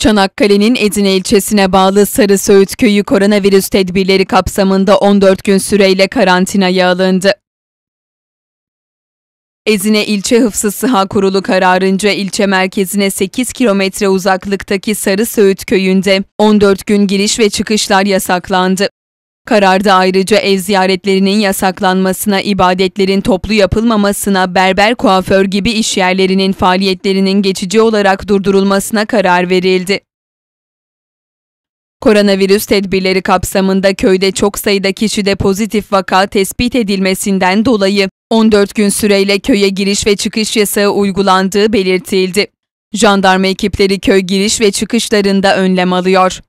Çanakkale'nin Edine ilçesine bağlı Sarı Söğüt köyü koronavirüs tedbirleri kapsamında 14 gün süreyle karantinaya alındı. Ezine İlçe Hıfzı Sıha Kurulu kararınca ilçe merkezine 8 kilometre uzaklıktaki Sarı Söğüt köyünde 14 gün giriş ve çıkışlar yasaklandı. Kararda ayrıca ev ziyaretlerinin yasaklanmasına, ibadetlerin toplu yapılmamasına, berber kuaför gibi işyerlerinin faaliyetlerinin geçici olarak durdurulmasına karar verildi. Koronavirüs tedbirleri kapsamında köyde çok sayıda kişide pozitif vaka tespit edilmesinden dolayı 14 gün süreyle köye giriş ve çıkış yasağı uygulandığı belirtildi. Jandarma ekipleri köy giriş ve çıkışlarında önlem alıyor.